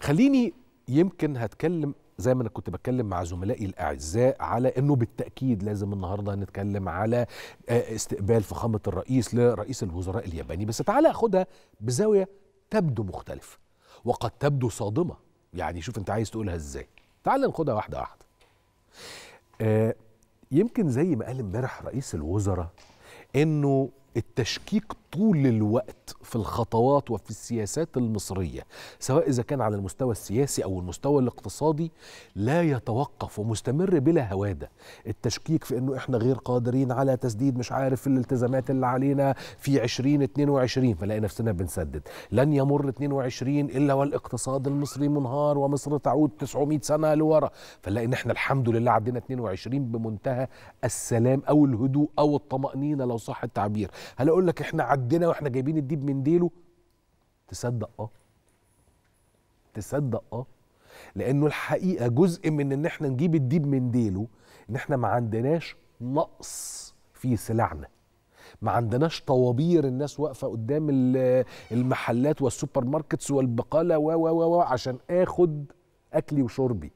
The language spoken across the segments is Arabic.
خليني يمكن هتكلم زي ما انا كنت بتكلم مع زملائي الاعزاء على انه بالتاكيد لازم النهارده نتكلم على آه، استقبال فخامه الرئيس لرئيس الوزراء الياباني بس تعالى اخدها بزاويه تبدو مختلفه وقد تبدو صادمه يعني شوف انت عايز تقولها ازاي تعال ناخدها واحده واحده آه، يمكن زي ما قال امبارح رئيس الوزراء انه التشكيك طول الوقت في الخطوات وفي السياسات المصريه سواء اذا كان على المستوى السياسي او المستوى الاقتصادي لا يتوقف ومستمر بلا هواده التشكيك في انه احنا غير قادرين على تسديد مش عارف الالتزامات اللي علينا في 2022 فلاقي نفسنا بنسدد لن يمر 22 الا والاقتصاد المصري منهار ومصر تعود 900 سنه لورا فنلاقي ان احنا الحمد لله عدينا 22 بمنتهى السلام او الهدوء او الطمانينه لو صح التعبير هل اقول لك احنا عندنا واحنا جايبين الديب من ديله تصدق اه تصدق اه لانه الحقيقه جزء من ان احنا نجيب الديب من ديله ان احنا ما عندناش نقص في سلعنا ما عندناش طوابير الناس واقفه قدام المحلات والسوبر ماركتس والبقاله و و و عشان اخد اكلي وشربي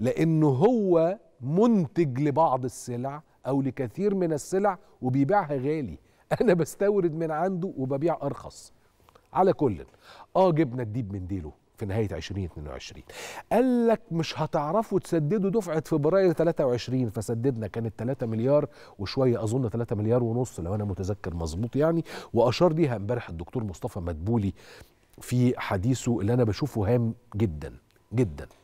لانه هو منتج لبعض السلع او لكثير من السلع وبيبيعها غالي انا بستورد من عنده وببيع ارخص على كل اه جبنا الديب من ديله في نهايه 2022 قال لك مش هتعرفوا تسددوا دفعه فبراير 23 فسددنا كانت 3 مليار وشويه اظن 3 مليار ونص لو انا متذكر مظبوط يعني واشار ليها امبارح الدكتور مصطفى مدبولي في حديثه اللي انا بشوفه هام جدا جدا